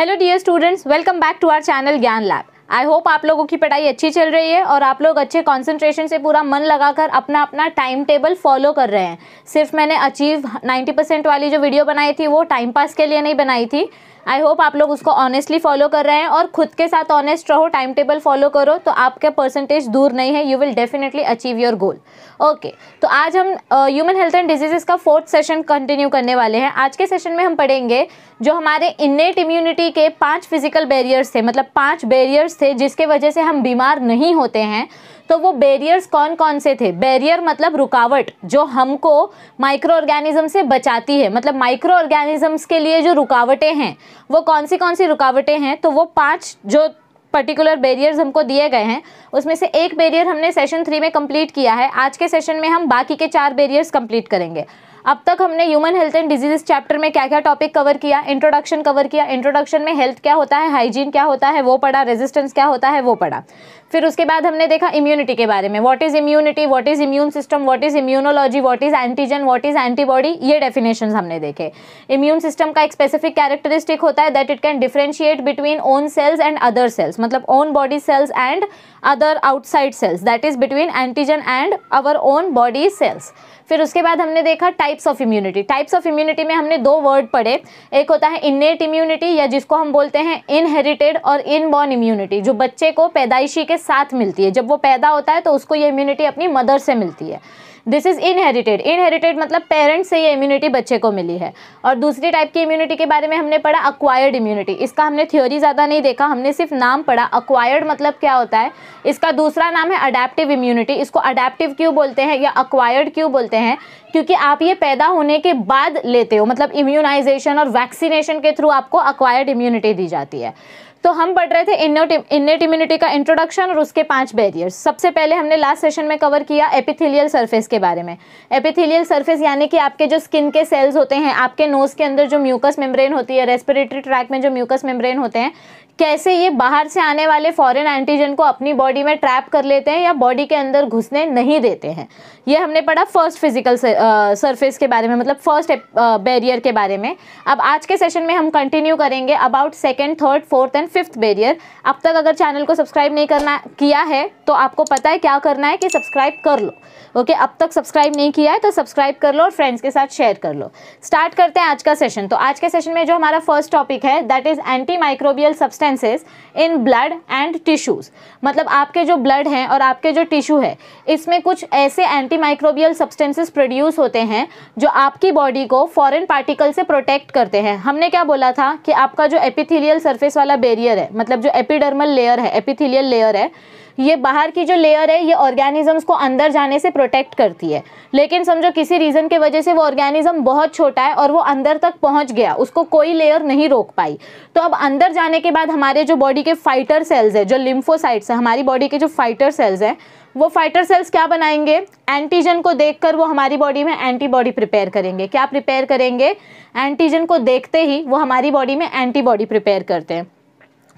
Hello dear students welcome back to our channel Gyan lab I hope आप लोगों की पढ़ाई अच्छी चल रही है और आप लोग अच्छे कॉन्सेंट्रेशन से पूरा मन लगाकर अपना अपना टाइम टेबल फॉलो कर रहे हैं सिर्फ मैंने अचीव 90 परसेंट वाली जो वीडियो बनाई थी वो टाइम पास के लिए नहीं बनाई थी आई होप आप लोग उसको ऑनेस्टली फॉलो कर रहे हैं और खुद के साथ ऑनेस्ट रहो टाइम टेबल फॉलो करो तो आपके परसेंटेज दूर नहीं है you will definitely achieve your goal okay तो आज हम ह्यूमन हेल्थ एंड डिजीजेस का फोर्थ सेशन कंटिन्यू करने वाले हैं आज के सेशन में हम पढ़ेंगे जो हमारे इन्नेट इम्यूनिटी के पाँच फिजिकल बैरियर्स थे मतलब पाँच बैरियर्स थे जिसके वजह से हम बीमार नहीं होते हैं तो वो बैरियर्स कौन कौन से थे बैरियर मतलब रुकावट जो हमको माइक्रो ऑर्गेनिज्म से बचाती है मतलब माइक्रो ऑर्गेनिजम्स के लिए जो रुकावटें हैं वो कौन सी कौन सी रुकावटें हैं तो वो पाँच जो पर्टिकुलर बैरियर्स हमको दिए गए हैं उसमें से एक बैरियर हमने सेशन थ्री में कम्प्लीट किया है आज के सेशन में हम बाकी के चार बैरियर्स कम्प्लीट करेंगे अब तक हमने human health and diseases chapter में क्या क्या टॉपिक कवर किया इंट्रोडक्शन कवर किया इंट्रोडक्शन में हेल्थ क्या होता है हाइजीन क्या होता है वो पढ़ा रेजिस्टेंस क्या होता है वो पढ़ा फिर उसके बाद हमने देखा इम्यूनिटी के बारे में what is immunity what is immune system what is immunology what is antigen what is antibody ये डेफिनेशन हमने देखे इम्यून सिस्टम का एक स्पेसिफिक कैरेक्टरिस्टिक होता है that it can differentiate between own cells and other cells मतलब own body cells and other outside cells that is between antigen and our own body cells फिर उसके बाद हमने देखा types of immunity types of immunity में हमने दो word पढ़े एक होता है इन्नेट इम्यूनिटी या जिसको हम बोलते हैं इनहेरिटेड और इनबॉर्न इम्यूनिटी जो बच्चे को पैदाइशी के साथ मिलती है जब वो पैदा होता है तो उसको ये इम्यूनिटी अपनी मदर से मिलती है दिस इज़ इनहेरिटेड इनहेरिटेड मतलब पेरेंट्स से ये इम्यूनिटी बच्चे को मिली है और दूसरी टाइप की इम्यूनिटी के बारे में हमने पढ़ा अक्वायर्ड इम्यूनिटी इसका हमने थ्योरी ज़्यादा नहीं देखा हमने सिर्फ नाम पढ़ा अक्वायर्ड मतलब क्या होता है इसका दूसरा नाम है अडेप्टिव इम्यूनिटी इसको अडेप्टिव क्यों बोलते हैं या अक्वायर्ड क्यों बोलते हैं क्योंकि आप ये पैदा होने के बाद लेते हो मतलब इम्यूनाइजेशन और वैक्सीनेशन के थ्रू आपको अक्वायर्ड इम्यूनिटी दी जाती है तो हम पढ़ रहे थे इन्नेट इम्यूनिटी का इंट्रोडक्शन और उसके पांच बैरियर्स सबसे पहले हमने लास्ट सेशन में कवर किया एपिथेलियल सरफेस के बारे में एपिथेलियल सरफेस यानी कि आपके जो स्किन के सेल्स होते हैं आपके नोज के अंदर जो म्यूकस मेम्ब्रेन होती है रेस्पिरेटरी ट्रैक में जो म्यूकस मेम्ब्रेन होते हैं कैसे ये बाहर से आने वाले फॉरेन एंटीजन को अपनी बॉडी में ट्रैप कर लेते हैं या बॉडी के अंदर घुसने नहीं देते हैं ये हमने पढ़ा फर्स्ट फिजिकल सरफेस के बारे में मतलब फर्स्ट बैरियर के बारे में अब आज के सेशन में हम कंटिन्यू करेंगे about second third fourth and fifth barrier अब तक अगर चैनल को सब्सक्राइब नहीं करना किया है तो आपको पता है क्या करना है कि सब्सक्राइब कर लो ओके अब तक सब्सक्राइब नहीं किया है तो सब्सक्राइब कर लो और फ्रेंड्स के साथ शेयर कर लो स्टार्ट करते हैं आज का सेशन तो आज के सेशन में जो हमारा फर्स्ट टॉपिक है that is antimicrobial substance differences in blood and tissues मतलब आपके जो ब्लड हैं और आपके जो टिश्यू है इसमें कुछ ऐसे एंटी माइक्रोबियल सब्सटेंसेस प्रोड्यूस होते हैं जो आपकी बॉडी को फॉरेन पार्टिकल से प्रोटेक्ट करते हैं हमने क्या बोला था कि आपका जो एपिथीलियल सर्फेस वाला बेरियर है मतलब जो एपिडर्मल लेयर है एपिथीलियल लेयर है ये बाहर की जो लेयर है ये ऑर्गेनिजम्स को अंदर जाने से प्रोटेक्ट करती है लेकिन समझो किसी रीज़न के वजह से वो ऑर्गेनिज्म बहुत छोटा है और वो अंदर तक पहुंच गया उसको कोई लेयर नहीं रोक पाई तो अब अंदर जाने के बाद हमारे जो बॉडी के फाइटर सेल्स है जो लिम्फोसाइट्स है हमारी बॉडी के जो फाइटर सेल्स हैं वो फाइटर सेल्स क्या बनाएंगे एंटीजन को देखकर वो हमारी बॉडी में एंटीबॉडी प्रिपेयर करेंगे क्या प्रिपेयर करेंगे एंटीजन को देखते ही वो हमारी बॉडी में एंटीबॉडी प्रिपेयर करते हैं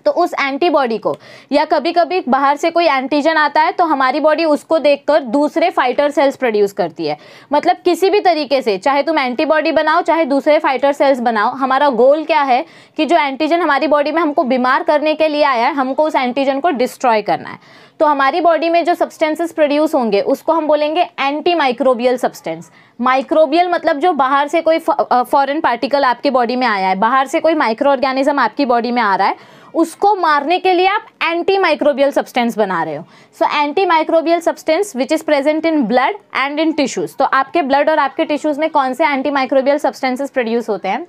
तो उस एंटीबॉडी को या कभी कभी बाहर से कोई एंटीजन आता है तो हमारी बॉडी उसको देखकर दूसरे फाइटर सेल्स प्रोड्यूस करती है मतलब किसी भी तरीके से चाहे तुम एंटीबॉडी बनाओ चाहे दूसरे फाइटर सेल्स बनाओ हमारा गोल क्या है कि जो एंटीजन हमारी बॉडी में हमको बीमार करने के लिए आया है हमको उस एंटीजन को डिस्ट्रॉय करना है तो हमारी बॉडी में जो सब्सटेंसेस प्रोड्यूस होंगे उसको हम बोलेंगे एंटी माइक्रोबियल सब्सटेंस माइक्रोबियल मतलब जो बाहर से कोई फॉरेन पार्टिकल आपकी बॉडी में आया है बाहर से कोई माइक्रो ऑर्गेनिज्म आपकी बॉडी में आ रहा है उसको मारने के लिए आप एंटी माइक्रोबियल सब्सटेंस बना रहे हो so antimicrobial substance which is present in blood and in tissues तो आपके ब्लड और आपके टिश्यूज़ में कौन से एंटी माइक्रोबियल सब्सटेंसेज प्रोड्यूस होते हैं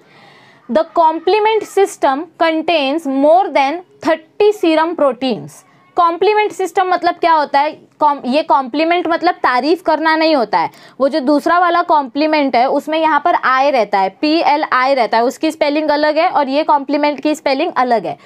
the complement system contains more than thirty serum proteins complement system मतलब क्या होता है कॉम ये कॉम्प्लीमेंट मतलब तारीफ करना नहीं होता है वो जो दूसरा वाला कॉम्प्लीमेंट है उसमें यहाँ पर आई रहता है पी एल आई रहता है उसकी स्पेलिंग अलग है और ये कॉम्प्लीमेंट की स्पेलिंग अलग है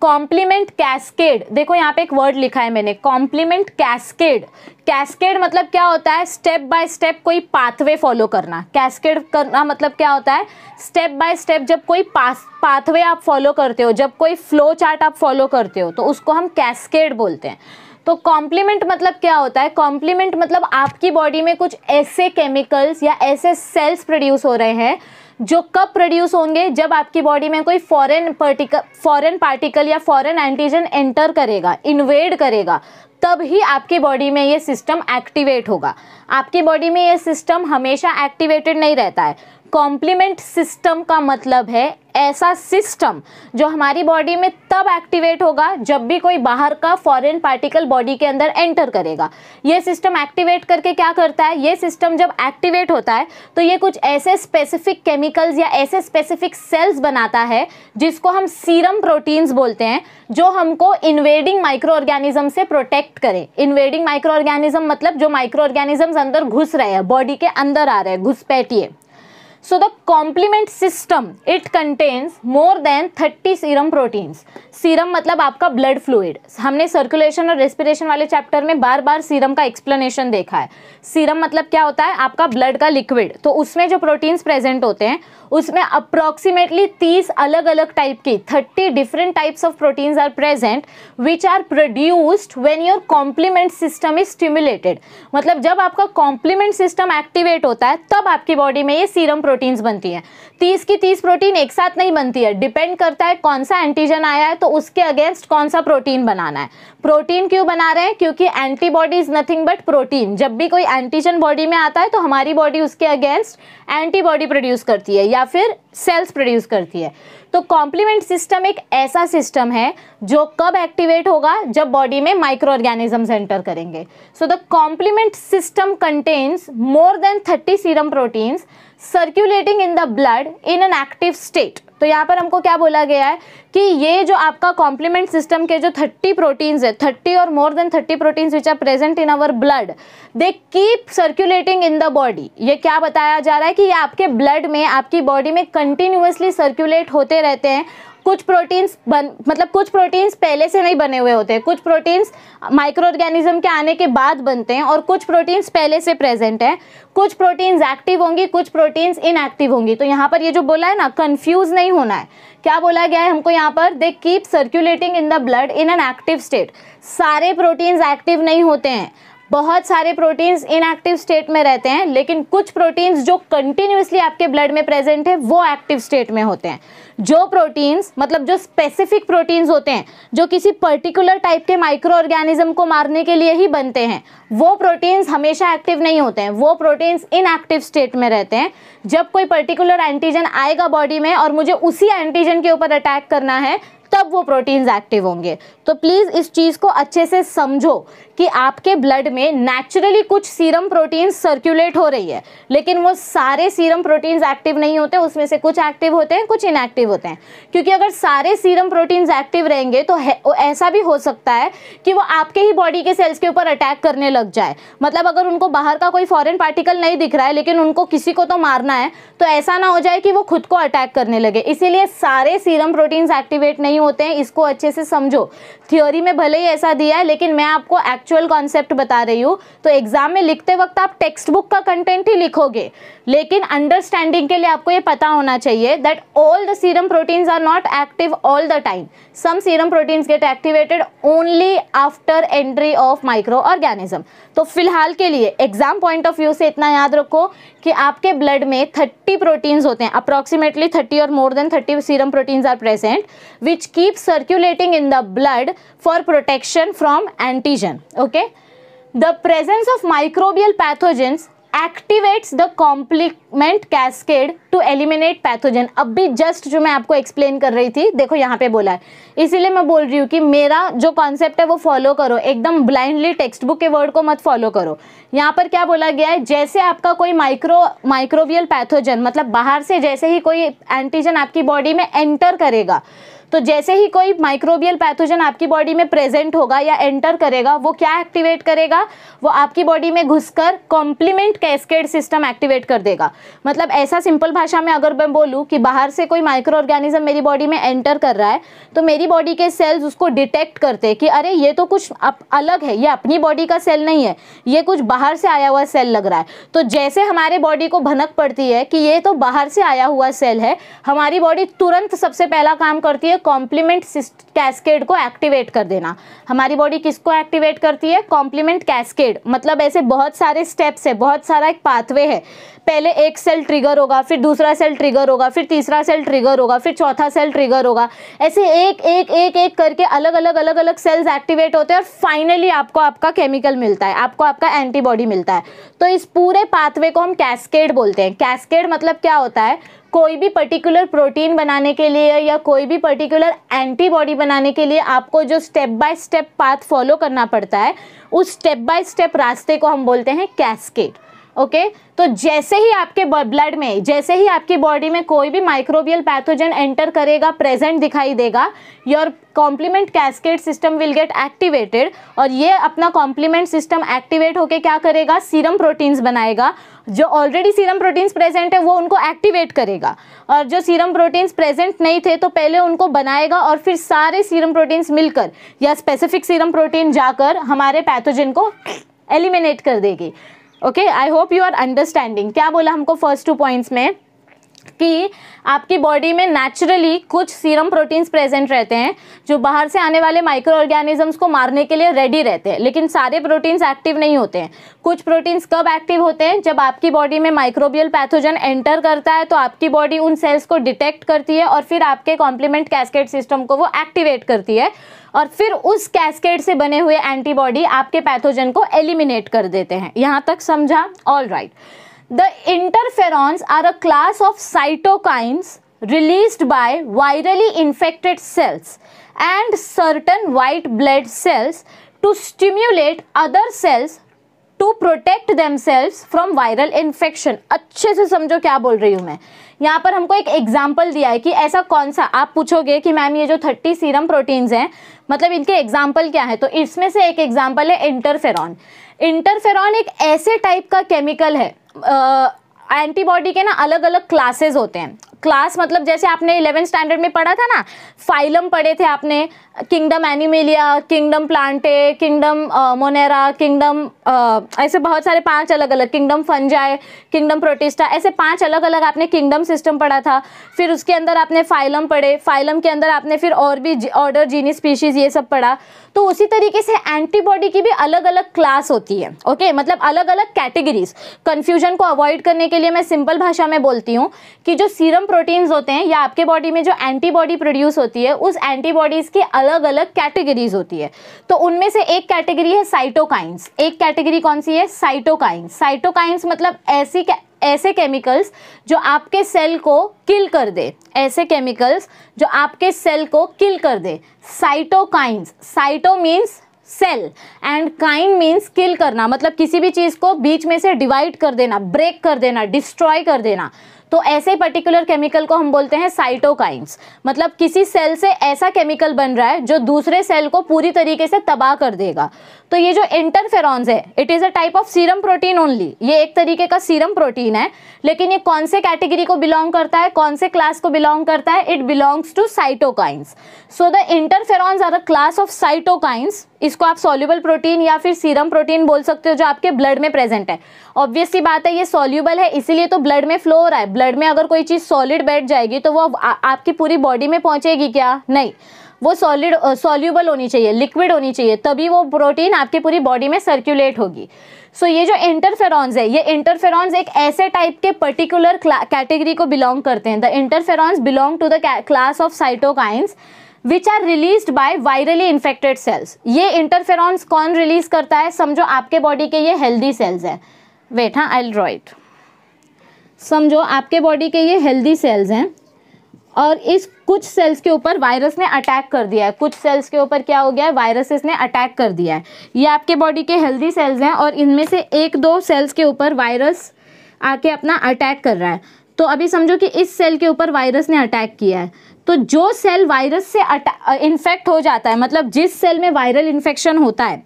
कॉम्प्लीमेंट कैस्केड देखो यहाँ पे एक वर्ड लिखा है मैंने कॉम्प्लीमेंट कैस्केड कैस्केड मतलब क्या होता है स्टेप बाय स्टेप कोई पाथवे फॉलो करना कैस्केड करना मतलब क्या होता है स्टेप बाय स्टेप जब कोई पास पाथवे आप फॉलो करते हो जब कोई फ्लो चार्ट आप फॉलो करते हो तो उसको हम कैस्केड बोलते हैं तो कॉम्प्लीमेंट मतलब क्या होता है कॉम्प्लीमेंट मतलब आपकी बॉडी में कुछ ऐसे केमिकल्स या ऐसे सेल्स प्रोड्यूस हो रहे हैं जो कब प्रोड्यूस होंगे जब आपकी बॉडी में कोई फॉरेन पर्टिकल फॉरेन पार्टिकल या फॉरेन एंटीजन एंटर करेगा इन्वेड करेगा तब ही आपकी बॉडी में ये सिस्टम एक्टिवेट होगा आपकी बॉडी में ये सिस्टम हमेशा एक्टिवेटेड नहीं रहता है कॉम्प्लीमेंट सिस्टम का मतलब है ऐसा सिस्टम जो हमारी बॉडी में तब एक्टिवेट होगा जब भी कोई बाहर का फॉरेन पार्टिकल बॉडी के अंदर एंटर करेगा ये सिस्टम एक्टिवेट करके क्या करता है ये सिस्टम जब एक्टिवेट होता है तो ये कुछ ऐसे स्पेसिफिक केमिकल्स या ऐसे स्पेसिफिक सेल्स बनाता है जिसको हम सीरम प्रोटीन्स बोलते हैं जो हमको इन्वेडिंग माइक्रो ऑर्गेनिज्म से प्रोटेक्ट करे इन्वेडिंग माइक्रो ऑर्गेनिज्म मतलब जो माइक्रो ऑर्गेनिज्म अंदर घुस रहे हैं बॉडी के अंदर आ रहे हैं घुसपैठिए so the complement system it contains more than thirty serum proteins serum मतलब आपका ब्लड फ्लूड हमने सर्कुलेशन और रेस्पिरेशन वाले चैप्टर में बार बार सीरम का एक्सप्लेनेशन देखा है सीरम मतलब क्या होता है आपका ब्लड का लिक्विड तो उसमें जो प्रोटीन्स प्रेजेंट होते हैं उसमें अप्रॉक्सीमेटली तीस अलग अलग टाइप की thirty different types of proteins are present which are produced when your complement system is stimulated मतलब जब आपका कॉम्प्लीमेंट सिस्टम एक्टिवेट होता है तब आपकी बॉडी में ये सीरम प्रोटीन्स बनती हैं तीस की तीस प्रोटीन एक साथ नहीं बनती है डिपेंड करता है कौन सा एंटीजन आया है तो उसके अगेंस्ट कौन सा प्रोटीन बनाना है प्रोटीन क्यों बना रहे हैं क्योंकि antibody is nothing but protein जब भी कोई एंटीजन बॉडी में आता है तो हमारी बॉडी उसके अगेंस्ट एंटीबॉडी प्रोड्यूस करती है या फिर सेल्स प्रोड्यूस करती है तो कॉम्प्लीमेंट सिस्टम एक ऐसा सिस्टम है जो कब एक्टिवेट होगा जब बॉडी में माइक्रो ऑर्गेनिज्म एंटर करेंगे so the complement system contains more than thirty serum proteins circulating in the blood in an active state तो यहाँ पर हमको क्या बोला गया है कि ये जो आपका कॉम्प्लीमेंट सिस्टम के जो 30 प्रोटीन्स है 30 और more than 30 proteins which are present in our blood they keep circulating in the body ये क्या बताया जा रहा है कि ये आपके ब्लड में आपकी बॉडी में कंटिन्यूसली सर्क्यूलेट होते रहते हैं कुछ प्रोटीन्स बन मतलब कुछ प्रोटीन्स पहले से नहीं बने हुए होते हैं कुछ प्रोटीन्स माइक्रो ऑर्गेनिज्म के आने के बाद बनते हैं और कुछ प्रोटीन्स पहले से प्रेजेंट हैं कुछ प्रोटीन्स एक्टिव होंगी कुछ प्रोटीन्स इनएक्टिव होंगी तो यहाँ पर ये जो बोला है ना कन्फ्यूज नहीं होना है क्या बोला गया है हमको यहाँ पर they keep circulating in the blood in an active state सारे प्रोटीन्स एक्टिव नहीं होते हैं बहुत सारे प्रोटीन्स इनएक्टिव स्टेट में रहते हैं लेकिन कुछ प्रोटीन्स जो कंटिन्यूसली आपके ब्लड में प्रेजेंट है वो एक्टिव स्टेट में होते हैं जो प्रोटीन्स मतलब जो स्पेसिफिक प्रोटीन्स होते हैं जो किसी पर्टिकुलर टाइप के माइक्रो ऑर्गेनिज्म को मारने के लिए ही बनते हैं वो प्रोटीन्स हमेशा एक्टिव नहीं होते हैं वो प्रोटीन्स इनएक्टिव स्टेट में रहते हैं जब कोई पर्टिकुलर एंटीजन आएगा बॉडी में और मुझे उसी एंटीजन के ऊपर अटैक करना है तब वो प्रोटीन्स एक्टिव होंगे तो प्लीज़ इस चीज़ को अच्छे से समझो कि आपके ब्लड में नेचुरली कुछ सीरम प्रोटीन्स सर्कुलेट हो रही है लेकिन वो सारे सीरम प्रोटीन्स एक्टिव नहीं होते उसमें से कुछ एक्टिव होते हैं कुछ इनएक्टिव होते हैं क्योंकि अगर सारे सीरम प्रोटीन्स एक्टिव रहेंगे तो ऐसा भी हो सकता है कि वो आपके ही बॉडी के सेल्स के ऊपर अटैक करने लग जाए मतलब अगर उनको बाहर का कोई फॉरन पार्टिकल नहीं दिख रहा है लेकिन उनको किसी को तो मारना है तो ऐसा ना हो जाए कि वो खुद को अटैक करने लगे इसीलिए सारे सीरम प्रोटीन्स एक्टिवेट नहीं नहीं होते हैं इसको अच्छे से समझो थ्योरी में भले ही ऐसा दिया है लेकिन मैं आपको एक्चुअल कॉन्सेप्ट बता रही हूँ तो एग्जाम में लिखते वक्त आप टेक्स्ट बुक का कंटेंट ही लिखोगे लेकिन अंडरस्टैंडिंग के लिए आपको ये पता होना चाहिए that all the serum proteins are not active all the time some serum proteins get activated only after entry of microorganism तो फिलहाल के लिए एग्जाम पॉइंट ऑफ व्यू से इतना याद रखो कि आपके ब्लड में 30 प्रोटीन्स होते हैं अप्रॉक्सीमेटली 30 और more than 30 serum proteins are present which keep circulating in the blood for protection from antigen okay the presence of microbial pathogens activates the complement cascade to eliminate pathogen अब भी just जो मैं आपको explain कर रही थी देखो यहाँ पे बोला है इसीलिए मैं बोल रही हूँ कि मेरा जो कॉन्सेप्ट है वो फॉलो करो एकदम ब्लाइंडली टेक्स्ट बुक के वर्ड को मत फॉलो करो यहाँ पर क्या बोला गया है जैसे आपका कोई माइक्रो माइक्रोवियल पैथोजन मतलब बाहर से जैसे ही कोई एंटीजन आपकी बॉडी में एंटर करेगा तो जैसे ही कोई माइक्रोबियल पैथोजन आपकी बॉडी में प्रेजेंट होगा या एंटर करेगा वो क्या एक्टिवेट करेगा वो आपकी बॉडी में घुसकर कॉम्प्लीमेंट कैस्केड सिस्टम एक्टिवेट कर देगा मतलब ऐसा सिंपल भाषा में अगर मैं बोलूँ कि बाहर से कोई माइक्रो ऑर्गेनिज्म मेरी बॉडी में एंटर कर रहा है तो मेरी बॉडी के सेल्स उसको डिटेक्ट करते कि अरे ये तो कुछ अलग है ये अपनी बॉडी का सेल नहीं है ये कुछ बाहर से आया हुआ सेल लग रहा है तो जैसे हमारे बॉडी को भनक पड़ती है कि ये तो बाहर से आया हुआ सेल है हमारी बॉडी तुरंत सबसे पहला काम करती है है कॉम्प्लीमेंट कैस्केड को एक्टिवेट कर देना हमारी बॉडी किसको एक्टिवेट करती है कॉम्प्लीमेंट कैस्केड मतलब ऐसे बहुत सारे स्टेप्स है बहुत सारा एक पाथवे है पहले एक सेल ट्रिगर होगा फिर दूसरा सेल ट्रिगर होगा फिर तीसरा सेल ट्रिगर होगा फिर चौथा सेल ट्रिगर होगा ऐसे एक एक एक एक करके अलग अलग अलग अलग सेल्स एक्टिवेट होते हैं और फाइनली आपको आपका केमिकल मिलता है आपको आपका एंटीबॉडी मिलता है तो इस पूरे पाथवे को हम कैस्केड बोलते हैं कैस्केड मतलब क्या होता है कोई भी पर्टिकुलर प्रोटीन बनाने के लिए या कोई भी पर्टिकुलर एंटीबॉडी बनाने के लिए आपको जो step by step path follow करना पड़ता है उस स्टेप बाय स्टेप रास्ते को हम बोलते हैं कैस्केड ओके okay? तो जैसे ही आपके ब्लड में जैसे ही आपकी बॉडी में कोई भी माइक्रोबियल पैथोजन एंटर करेगा प्रेजेंट दिखाई देगा your complement cascade system will get activated और ये अपना कॉम्प्लीमेंट सिस्टम एक्टिवेट होके क्या करेगा सीरम प्रोटीन्स बनाएगा जो ऑलरेडी सीरम प्रोटीन्स प्रेजेंट है वो उनको एक्टिवेट करेगा और जो सीरम प्रोटीन्स प्रेजेंट नहीं थे तो पहले उनको बनाएगा और फिर सारे सीरम प्रोटीन्स मिलकर या स्पेसिफिक सीरम प्रोटीन जाकर हमारे पैथोजिन को एलिमिनेट कर देगी okay I hope you are understanding क्या बोला हमको फर्स्ट टू पॉइंट्स में कि आपकी बॉडी में नेचुरली कुछ सीरम प्रोटीन्स प्रेजेंट रहते हैं जो बाहर से आने वाले माइक्रो ऑर्गेनिजम्स को मारने के लिए रेडी रहते हैं लेकिन सारे प्रोटीन्स एक्टिव नहीं होते हैं कुछ प्रोटीन्स कब एक्टिव होते हैं जब आपकी बॉडी में माइक्रोबियल पैथोजन एंटर करता है तो आपकी बॉडी उन सेल्स को डिटेक्ट करती है और फिर आपके कॉम्प्लीमेंट कैस्केट सिस्टम को वो एक्टिवेट करती है और फिर उस कैस्केट से बने हुए एंटीबॉडी आपके पैथोजन को एलिमिनेट कर देते हैं यहाँ तक समझा all right right. The interferons are a class of cytokines release by virally infected cells and certain white blood cells to stimulate other cells to protect themselves from viral infection अच्छे से समझो क्या बोल रही हूँ मैं यहाँ पर हमको एक एग्जाम्पल दिया है कि ऐसा कौन सा आप पूछोगे कि मैम ये जो थर्टी सीरम प्रोटीन्स हैं मतलब इनके एग्जाम्पल क्या है तो इसमें से एक एग्जाम्पल है इंटरफेरॉन इंटरफेरॉन एक ऐसे टाइप का केमिकल है एंटीबॉडी के ना अलग अलग क्लासेस होते हैं क्लास मतलब जैसे आपने इलेवन स्टैंडर्ड में पढ़ा था ना फाइलम पढ़े थे आपने kingdom Animalia kingdom Plantae kingdom Monera kingdom ऐसे बहुत सारे पांच अलग अलग किंगडम फंजाए किंगडम प्रोटिस्टा ऐसे पांच अलग अलग आपने किंगडम सिस्टम पढ़ा था फिर उसके अंदर आपने फाइलम पढ़े फाइलम के अंदर आपने फिर और भी ऑर्डर जीनी स्पीशीज़ ये सब पढ़ा तो उसी तरीके से एंटीबॉडी की भी अलग अलग क्लास होती है ओके मतलब अलग अलग कैटेगरीज कन्फ्यूजन को अवॉइड करने के लिए मैं सिंपल भाषा में बोलती हूँ कि जो सीरम प्रोटीन्स होते हैं या आपके बॉडी में जो एंटीबॉडी प्रोड्यूस होती है उस एंटीबॉडीज़ की अलग अलग कैटेगरीज होती है तो उनमें से एक कैटेगरी है साइटोकाइंस एक कैटेगरी कौन सी है साइटोकाइंस साइटोकाइंस मतलब ऐसी ऐसे केमिकल्स जो आपके सेल को किल कर दे ऐसे केमिकल्स जो आपके सेल को किल कर दे cytokines cyto means cell and kine means kill करना मतलब किसी भी चीज़ को बीच में से डिवाइड कर देना ब्रेक कर देना डिस्ट्रॉय कर देना तो ऐसे पर्टिकुलर केमिकल को हम बोलते हैं साइटोकाइंस मतलब किसी सेल से ऐसा केमिकल बन रहा है जो दूसरे सेल को पूरी तरीके से तबाह कर देगा तो ये जो इंटरफेर है it is a type of serum protein only ये एक तरीके का सीरम प्रोटीन है लेकिन ये कौन से कैटेगरी को बिलोंग करता है कौन से क्लास को बिलोंग करता है it belongs to cytokines so the interferon are a class of cytokines इसको आप सोल्यूबल प्रोटीन या फिर सीरम प्रोटीन बोल सकते हो जो आपके ब्लड में प्रेजेंट है ऑब्वियसली बात है ये सोल्यूबल है इसीलिए तो ब्लड में फ्लो हो रहा है ब्लड में अगर कोई चीज़ सॉलिड बैठ जाएगी तो वो आ, आपकी पूरी बॉडी में पहुंचेगी क्या नहीं वो सॉलिड सॉल्यूबल होनी चाहिए लिक्विड होनी चाहिए तभी वो प्रोटीन आपकी पूरी बॉडी में सर्क्यूलेट होगी सो so, ये जो इंटरफेरॉन्स है ये इंटरफेरॉन्स एक ऐसे टाइप के पर्टिकुलर कैटेगरी को बिलोंग करते हैं the interferons belong to the class of cytokines which are release by virally infected cells ये इंटरफेरॉन्स कौन रिलीज करता है समझो आपके बॉडी के ये हेल्दी सेल्स हैं वेट हाँ आई राइट समझो आपके बॉडी के ये हेल्दी सेल्स हैं और इस कुछ सेल्स के ऊपर वायरस ने अटैक कर दिया है कुछ सेल्स के ऊपर क्या हो गया है वायरस इसने अटैक कर दिया है ये आपके बॉडी के हेल्दी सेल्स हैं और इनमें से एक दो सेल्स के ऊपर वायरस आके अपना अटैक कर रहा है तो अभी समझो कि इस सेल के ऊपर वायरस ने अटैक किया है तो जो सेल वायरस से इन्फेक्ट हो जाता है मतलब जिस सेल में वायरल इन्फेक्शन होता है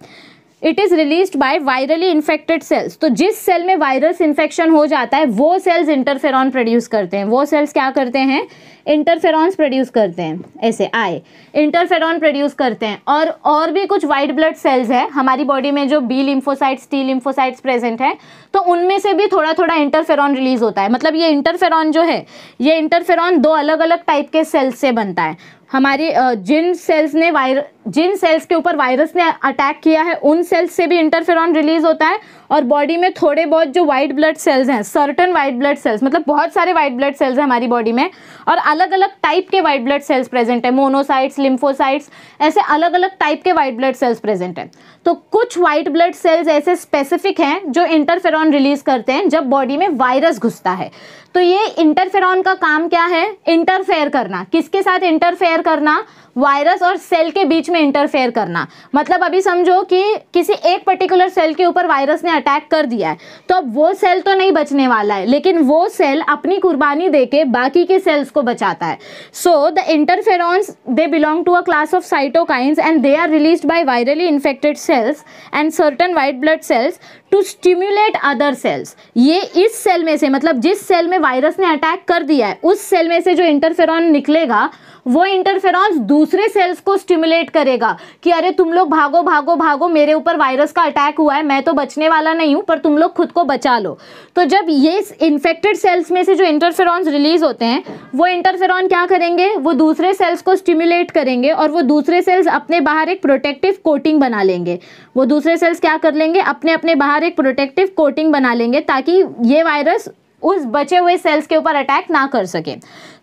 it is release by virally infected cells तो जिस सेल में वायरस इन्फेक्शन हो जाता है वो सेल्स इंटरफेरॉन प्रोड्यूस करते हैं वो सेल्स क्या करते हैं इंटरफेरॉन्स प्रोड्यूस करते हैं ऐसे आए इंटरफेरॉन प्रोड्यूस करते हैं और और भी कुछ वाइट ब्लड सेल्स है हमारी बॉडी में जो B lymphocytes T lymphocytes present हैं तो उनमें से भी थोड़ा थोड़ा इंटरफेरॉन रिलीज होता है मतलब ये इंटरफेरॉन जो है ये इंटरफेरॉन दो अलग अलग टाइप के सेल्स से बनता है हमारी जिन सेल्स ने वायरस जिन सेल्स के ऊपर वायरस ने अटैक किया है उन सेल्स से भी इंटरफेरॉन रिलीज होता है और बॉडी में थोड़े बहुत जो वाइट ब्लड सेल्स हैं सर्टन वाइट ब्लड सेल्स मतलब बहुत सारे वाइट ब्लड सेल्स हैं हमारी बॉडी में और अलग अलग टाइप के वाइट ब्लड सेल्स प्रेजेंट है मोनोसाइट्स लिम्फोसाइट्स ऐसे अलग अलग टाइप के वाइट ब्लड सेल्स प्रेजेंट हैं तो कुछ वाइट ब्लड सेल्स ऐसे स्पेसिफिक हैं जो इंटरफेरॉन रिलीज करते हैं जब बॉडी में वायरस घुसता है तो ये इंटरफेरॉन का काम क्या है इंटरफेयर करना किसके साथ इंटरफेयर करना वायरस और सेल के बीच में इंटरफेयर करना मतलब अभी समझो कि किसी एक पर्टिकुलर सेल के ऊपर वायरस ने अटैक कर दिया है तो अब वो सेल तो नहीं बचने वाला है लेकिन वो सेल अपनी कुर्बानी दे के बाकी के सेल्स को बचाता है so the interferons they belong to a class of cytokines and they are release by virally infected cells and certain white blood cells to stimulate other cells ये इस सेल में से मतलब जिस सेल में वायरस ने अटैक कर दिया है उस सेल में से जो इंटरफेरॉन निकलेगा वो इंटरफेरॉन्स दूसरे सेल्स को स्टिम्युलेट करेगा कि अरे तुम लोग भागो भागो भागो मेरे ऊपर वायरस का अटैक हुआ है मैं तो बचने वाला नहीं हूँ पर तुम लोग खुद को बचा लो तो जब ये इन्फेक्टेड सेल्स में से जो इंटरफेरॉन्स रिलीज होते हैं वो इंटरफेरॉन क्या करेंगे वो दूसरे सेल्स को स्टिम्युलेट करेंगे और वो दूसरे सेल्स अपने बाहर एक प्रोटेक्टिव कोटिंग बना लेंगे वो दूसरे सेल्स क्या कर लेंगे अपने अपने बाहर ऊपर एक प्रोटेक्टिव कोटिंग बना लेंगे ताकि ये वायरस उस बचे हुए सेल्स के ऊपर अटैक ना कर सके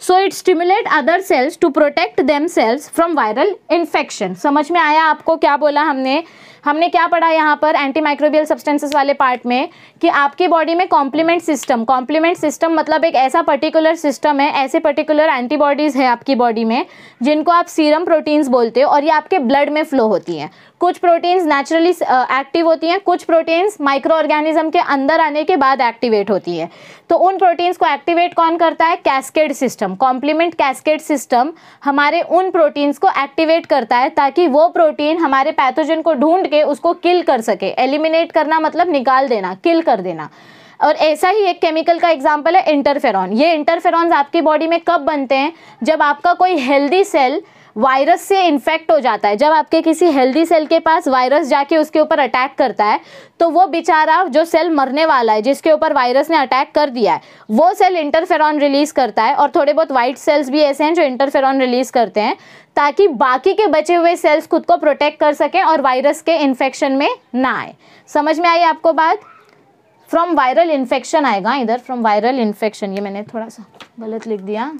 so it stimulate other cells to protect them cells from viral infection समझ में आया आपको क्या बोला हमने हमने क्या पढ़ा यहाँ पर एंटी माइक्रोबियल सब्सटेंसेस वाले पार्ट में कि आपकी बॉडी में कॉम्प्लीमेंट सिस्टम कॉम्प्लीमेंट सिस्टम मतलब एक ऐसा पर्टिकुलर सिस्टम है ऐसे पर्टिकुलर एंटीबॉडीज़ है आपकी बॉडी में जिनको आप सीरम प्रोटीन्स बोलते हो और ये आपके ब्लड में फ्लो होती हैं कुछ प्रोटीन्स नेचुरली एक्टिव होती हैं कुछ प्रोटीन्स माइक्रो ऑर्गेनिज्म के अंदर आने के बाद एक्टिवेट होती है तो उन प्रोटीन्स को एक्टिवेट कौन करता है cascade system complement cascade system हमारे उन प्रोटीन्स को एक्टिवेट करता है ताकि वो प्रोटीन हमारे पैथोजन को ढूंढ के सके उसको किल कर सके एलिमिनेट करना मतलब निकाल देना किल कर देना और ऐसा ही एक केमिकल का एग्जाम्पल है इंटरफेरॉन ये इंटरफेरॉन्स आपकी बॉडी में कब बनते हैं जब आपका कोई हेल्दी सेल वायरस से इन्फेक्ट हो जाता है जब आपके किसी हेल्दी सेल के पास वायरस जाके उसके ऊपर अटैक करता है तो वो बेचारा जो सेल मरने वाला है जिसके ऊपर वायरस ने अटैक कर दिया है वो सेल इंटरफेरॉन रिलीज करता है और थोड़े बहुत वाइट सेल्स भी ऐसे हैं जो इंटरफेरॉन रिलीज करते हैं ताकि बाकी के बचे हुए सेल्स खुद को प्रोटेक्ट कर सकें और वायरस के इन्फेक्शन में ना आए समझ में आई आपको बात फ्रॉम वायरल इन्फेक्शन आएगा इधर फ्रॉम वायरल इन्फेक्शन ये मैंने थोड़ा सा गलत लिख दिया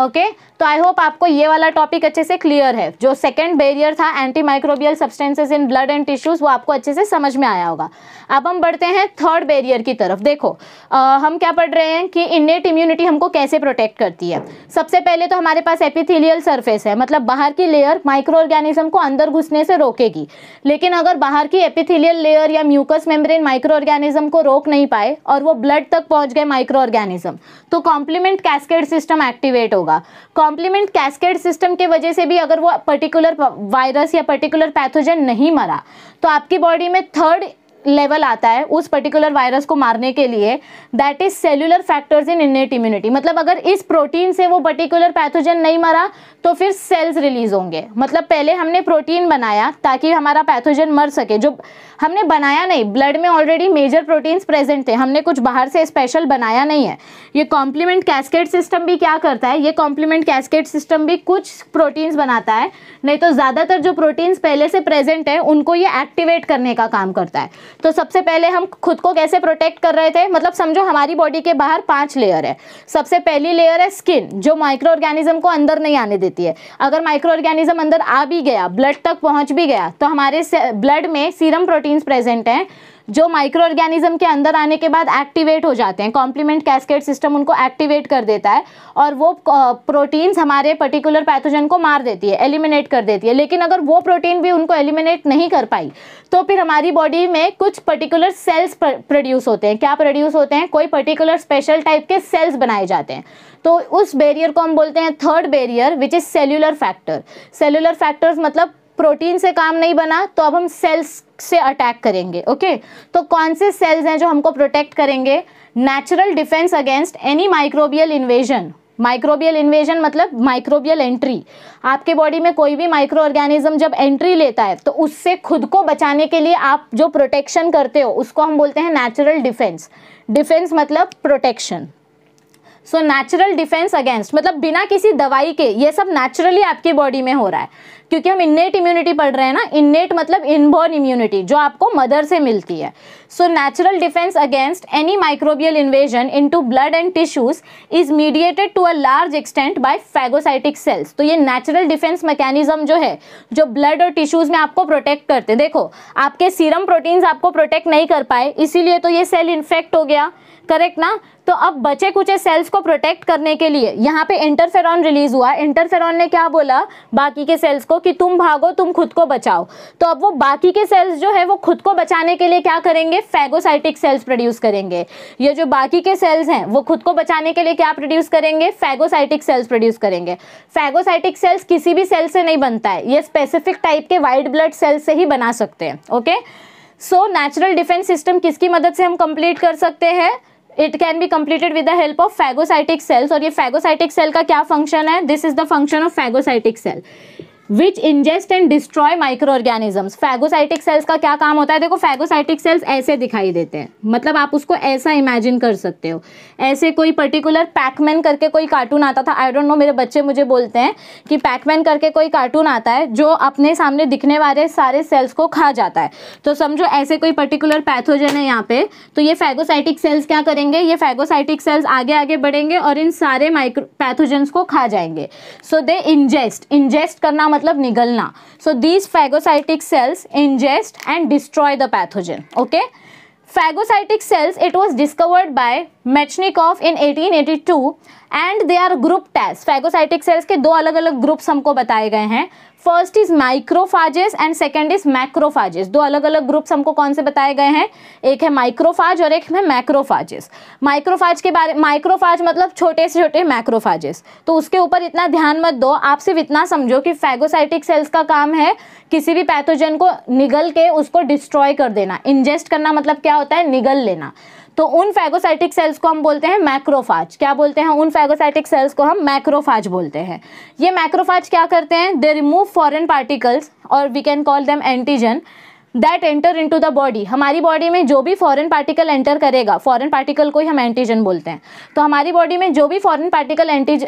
ओके तो आई होप आपको ये वाला टॉपिक अच्छे से क्लियर है जो सेकेंड बैरियर था antimicrobial substances in blood and tissues वो आपको अच्छे से समझ में आया होगा अब हम बढ़ते हैं थर्ड बैरियर की तरफ देखो आ, हम क्या पढ़ रहे हैं कि इनेट इम्यूनिटी हमको कैसे प्रोटेक्ट करती है सबसे पहले तो हमारे पास एपिथीलियल सर्फेस है मतलब बाहर की लेयर माइक्रो ऑर्गेनिज्म को अंदर घुसने से रोकेगी लेकिन अगर बाहर की एपिथीलियल लेयर या म्यूकस मेम्ब्रेन माइक्रो ऑर्गेनिज्म को रोक नहीं पाए और वो ब्लड तक पहुंच गए माइक्रो ऑर्गेनिज्म तो कॉम्प्लीमेंट कैस्केड सिस्टम एक्टिवेट हो होगा कॉम्प्लीमेंट कैस्केड सिस्टम के वजह से भी अगर वो पर्टिकुलर वायरस या पर्टिकुलर पैथोजन नहीं मरा तो आपकी बॉडी में थर्ड लेवल आता है उस पर्टिकुलर वायरस को मारने के लिए that is cellular factors in innate immunity मतलब अगर इस प्रोटीन से वो पर्टिकुलर पैथोजन नहीं मरा तो फिर सेल्स रिलीज होंगे मतलब पहले हमने प्रोटीन बनाया ताकि हमारा पैथोजन मर सके जो हमने बनाया नहीं ब्लड में ऑलरेडी मेजर प्रोटीन्स प्रेजेंट थे हमने कुछ बाहर से स्पेशल बनाया नहीं है ये कॉम्प्लीमेंट कैस्केट सिस्टम भी क्या करता है ये कॉम्प्लीमेंट कैस्केट सिस्टम भी कुछ प्रोटीन्स बनाता है नहीं तो ज़्यादातर जो प्रोटीन्स पहले से प्रेजेंट है उनको ये एक्टिवेट करने का काम करता है तो सबसे पहले हम खुद को कैसे प्रोटेक्ट कर रहे थे मतलब समझो हमारी बॉडी के बाहर पाँच लेयर है सबसे पहली लेयर है स्किन जो माइक्रो ऑर्गेनिज्म को अंदर नहीं आने देती है अगर माइक्रो ऑर्गेनिज्म अंदर आ भी गया ब्लड तक पहुँच भी गया तो हमारे ब्लड में सीरम प्रोटीन प्रोटीन्स प्रेजेंट हैं जो माइक्रो ऑर्गेनिज्म के अंदर आने के बाद एक्टिवेट हो जाते हैं कॉम्प्लीमेंट कैस्केट सिस्टम उनको एक्टिवेट कर देता है और वो प्रोटीन्स हमारे पर्टिकुलर पैथोजन को मार देती है एलिमिनेट कर देती है लेकिन अगर वो प्रोटीन भी उनको एलिमिनेट नहीं कर पाई तो फिर हमारी बॉडी में कुछ पर्टिकुलर सेल्स प्रोड्यूस होते हैं क्या प्रोड्यूस होते हैं कोई पर्टिकुलर स्पेशल टाइप के सेल्स बनाए जाते हैं तो उस बैरियर को हम बोलते हैं third barrier which is cellular factor cellular factors मतलब प्रोटीन से काम नहीं बना तो अब हम सेल्स से अटैक करेंगे ओके तो कौन से सेल्स हैं जो हमको प्रोटेक्ट करेंगे natural defence against any microbial invasion microbial invasion मतलब माइक्रोबियल एंट्री आपके बॉडी में कोई भी माइक्रो ऑर्गेनिज्म जब एंट्री लेता है तो उससे खुद को बचाने के लिए आप जो प्रोटेक्शन करते हो उसको हम बोलते हैं नेचुरल डिफेंस डिफेंस मतलब protection so natural defence against मतलब बिना किसी दवाई के ये सब नेचुरली आपकी बॉडी में हो रहा है क्योंकि हम इन्नेट इम्यूनिटी पढ़ रहे हैं ना इन्नेट मतलब इनबॉर्न इम्यूनिटी जो आपको मदर से मिलती है so natural defence against any microbial invasion into blood and tissues is mediated to a large extent by phagocytic cells तो ये नेचुरल डिफेंस मैकेनिज्म जो है जो ब्लड और टिश्यूज में आपको प्रोटेक्ट करते देखो आपके सीरम प्रोटीन्स आपको प्रोटेक्ट नहीं कर पाए इसीलिए तो ये सेल इन्फेक्ट हो गया करेक्ट ना तो अब बचे कुचे सेल्स को प्रोटेक्ट करने के लिए यहाँ पे इंटरफेरॉन रिलीज हुआ इंटरफेरॉन ने क्या बोला बाकी के सेल्स को कि तुम भागो तुम खुद को बचाओ तो अब वो बाकी के सेल्स जो है वो खुद को बचाने के लिए क्या करेंगे फैगोसाइटिक सेल्स प्रोड्यूस करेंगे ये जो बाकी के सेल्स हैं वो खुद को बचाने के लिए क्या प्रोड्यूस करेंगे फैगोसाइटिक सेल्स प्रोड्यूस करेंगे फैगोसाइटिक सेल्स किसी भी सेल से नहीं बनता है ये स्पेसिफिक टाइप के वाइट ब्लड सेल्स से ही बना सकते हैं okay so natural defence system किसकी मदद से हम कंप्लीट कर सकते हैं it can be completed with the help of phagocytic cells और ये फैगोसाइटिक सेल का क्या फंक्शन है this is the function of phagocytic cell which ingest and destroy micro organisms phagocytic cells का क्या काम होता है देखो फैगोसाइटिक सेल्स ऐसे दिखाई देते हैं मतलब आप उसको ऐसा इमेजिन कर सकते हो ऐसे कोई पर्टिकुलर पैकमैन करके कोई कार्टून आता था आई डोंट नो मेरे बच्चे मुझे बोलते हैं कि पैकमैन करके कोई कार्टून आता है जो अपने सामने दिखने वाले सारे सेल्स को खा जाता है तो समझो ऐसे कोई पर्टिकुलर पैथोजन है यहाँ पे तो ये फैगोसाइटिक सेल्स क्या करेंगे ये फैगोसाइटिक सेल्स आगे आगे बढ़ेंगे और इन सारे माइक्रो पैथोजेंस को खा जाएंगे सो दे इंजेस्ट इंजेस्ट करना मतलब मतलब निगलना so these phagocytic cells ingest and destroy the pathogen okay phagocytic cells it was discovered by Metchnikoff in 1882 and they are grouped as phagocytic cells के दो अलग अलग ग्रुप्स हमको बताए गए हैं first is microphages and second is macrophages दो अलग अलग ग्रुप्स हमको कौन से बताए गए हैं एक है माइक्रोफाज और एक है मैक्रोफाजेस माइक्रोफाज के बारे माइक्रोफाज मतलब छोटे से छोटे मैक्रोफाजेस तो उसके ऊपर इतना ध्यान मत दो आप सिर्फ इतना समझो कि फैगोसाइटिक सेल्स का काम है किसी भी पैथोजन को निगल के उसको डिस्ट्रॉय कर देना इंजेस्ट करना मतलब क्या होता है निगल लेना तो उन फैगोसाइटिक सेल्स को हम बोलते हैं मैक्रोफाज क्या बोलते हैं उन फैगोसाइटिक सेल्स को हम मैक्रोफाज बोलते हैं ये मैक्रोफाज क्या करते हैं दे रिमूव फॉरन पार्टिकल्स और we can call them antigen that enter into the body हमारी बॉडी में जो भी फॉरन पार्टिकल एंटर करेगा फॉरन पार्टिकल को ही हम एंटीजन बोलते हैं तो हमारी बॉडी में जो भी फ़ॉरन पार्टिकल एंटीज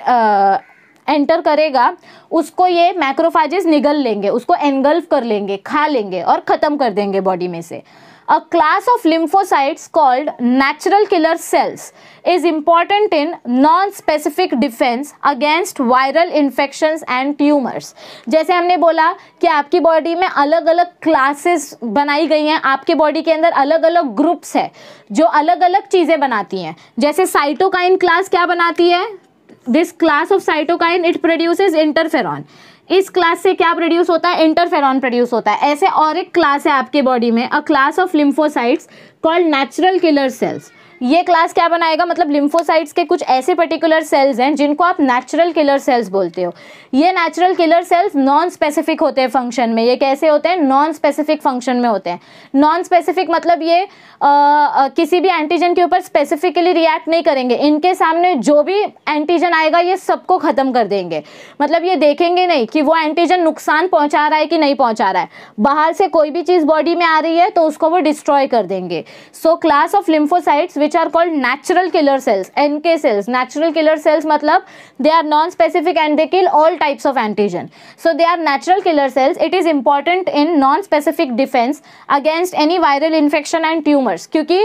एंटर करेगा उसको ये मैक्रोफाजेस निगल लेंगे उसको एनगल्फ कर लेंगे खा लेंगे और ख़त्म कर देंगे बॉडी में से a class of lymphocytes called natural killer cells is important in non-specific defense against viral infections and tumors. जैसे हमने बोला कि आपकी बॉडी में अलग अलग क्लासेस बनाई गई हैं आपके बॉडी के अंदर अलग अलग ग्रुप्स है जो अलग अलग चीज़ें बनाती हैं जैसे साइटोकाइन क्लास क्या बनाती है this class of cytokine it produces interferon इस क्लास से क्या प्रोड्यूस होता है इंटरफेरॉन प्रोड्यूस होता है ऐसे और एक क्लास है आपके बॉडी में a class of lymphocytes called natural killer cells ये क्लास क्या बनाएगा मतलब लिम्फोसाइट्स के कुछ ऐसे पर्टिकुलर सेल्स हैं जिनको आप नेचुरल किलर सेल्स बोलते हो ये natural killer cells non specific होते हैं फंक्शन में ये कैसे होते हैं नॉन स्पेसिफिक फंक्शन में होते हैं नॉन स्पेसिफिक मतलब ये आ, आ, किसी भी एंटीजन के ऊपर स्पेसिफिकली रिएक्ट नहीं करेंगे इनके सामने जो भी एंटीजन आएगा ये सबको ख़त्म कर देंगे मतलब ये देखेंगे नहीं कि वो एंटीजन नुकसान पहुंचा रहा है कि नहीं पहुंचा रहा है बाहर से कोई भी चीज़ बॉडी में आ रही है तो उसको वो डिस्ट्रॉय कर देंगे so class of lymphocytes which which are called natural killer cells NK cells natural killer cells मतलब they are non specific and they kill all types of antigen so they are natural killer cells it is important in non specific defence against any viral infection and tumours क्योंकि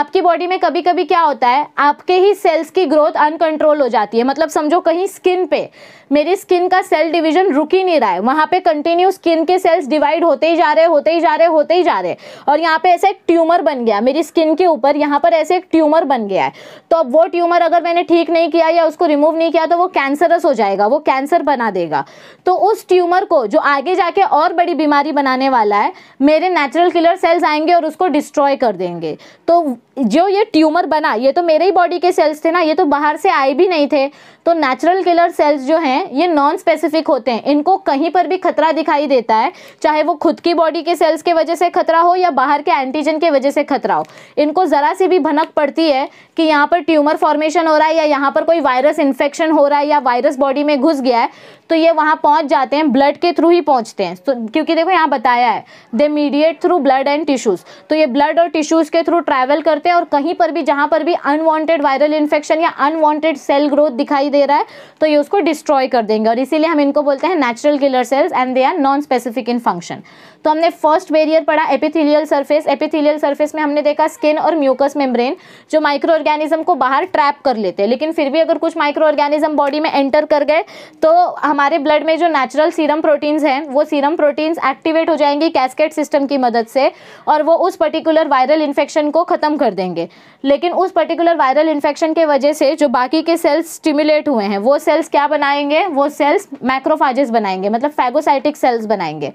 आपकी body में कभी कभी क्या होता है आपके ही सेल्स की ग्रोथ अनकंट्रोल हो जाती है मतलब समझो कहीं स्किन पे मेरी स्किन का सेल डिवीजन रुक ही नहीं रहा है वहाँ पे कंटिन्यू स्किन के सेल्स डिवाइड होते ही जा रहे होते ही जा रहे होते ही जा रहे और यहाँ पे ऐसा एक ट्यूमर बन गया मेरी स्किन के ऊपर यहाँ पर ऐसे एक ट्यूमर बन गया है तो अब वो ट्यूमर अगर मैंने ठीक नहीं किया या उसको रिमूव नहीं किया तो वो कैंसरस हो जाएगा वो कैंसर बना देगा तो उस ट्यूमर को जो आगे जाके और बड़ी बीमारी बनाने वाला है मेरे नेचुरल किलर सेल्स आएंगे और उसको डिस्ट्रॉय कर देंगे तो जो ये ट्यूमर बना ये तो मेरे ही बॉडी के सेल्स थे ना ये तो बाहर से आए भी नहीं थे तो नेचुरल किलर सेल्स जो हैं हैं ये नॉन स्पेसिफिक होते हैं इनको कहीं पर भी खतरा दिखाई देता है चाहे वो खुद की बॉडी के सेल्स के वजह से खतरा हो या बाहर के एंटीजन के वजह से खतरा हो इनको ज़रा सी भी भनक पड़ती है कि यहाँ पर ट्यूमर फॉर्मेशन हो रहा है या यहाँ पर कोई वायरस इन्फेक्शन हो रहा है या वायरस बॉडी में घुस गया है तो ये वहाँ पहुँच जाते हैं ब्लड के थ्रू ही पहुँचते हैं तो क्योंकि देखो यहाँ बताया है they mediate through blood and tissues तो ये ब्लड और टिश्यूज़ के थ्रू ट्रैवल करते हैं और कहीं पर भी जहाँ पर भी अनवांटेड वायरल इन्फेक्शन या अनवांटेड सेल ग्रोथ दिखाई दे रहा है तो ये उसको डिस्ट्रॉय कर देंगे और इसीलिए हम इनको बोलते हैं natural killer cells and they are non specific in function तो हमने फर्स्ट बेरियर पढ़ा एपिथिलियल सर्फेस एपिथिलियल सर्फेस में हमने देखा स्किन और म्यूकस मेम्ब्रेन जो माइक्रो ऑर्गेनिज्म को बाहर ट्रैप कर लेते हैं लेकिन फिर भी अगर कुछ माइक्रो ऑर्गेनिज्म बॉडी में एंटर कर गए तो हमारे हमारे ब्लड में जो नेचुरल सीरम प्रोटीन्स हैं वो सीरम प्रोटीन्स एक्टिवेट हो जाएंगे कैस्केट सिस्टम की मदद से और वो उस पर्टिकुलर वायरल इन्फेक्शन को ख़त्म कर देंगे लेकिन उस पर्टिकुलर वायरल इन्फेक्शन के वजह से जो बाकी के सेल्स स्टिमुलेट हुए हैं वो सेल्स क्या बनाएंगे वो सेल्स मैक्रोफाजेस बनाएंगे मतलब फैगोसाइटिक सेल्स बनाएंगे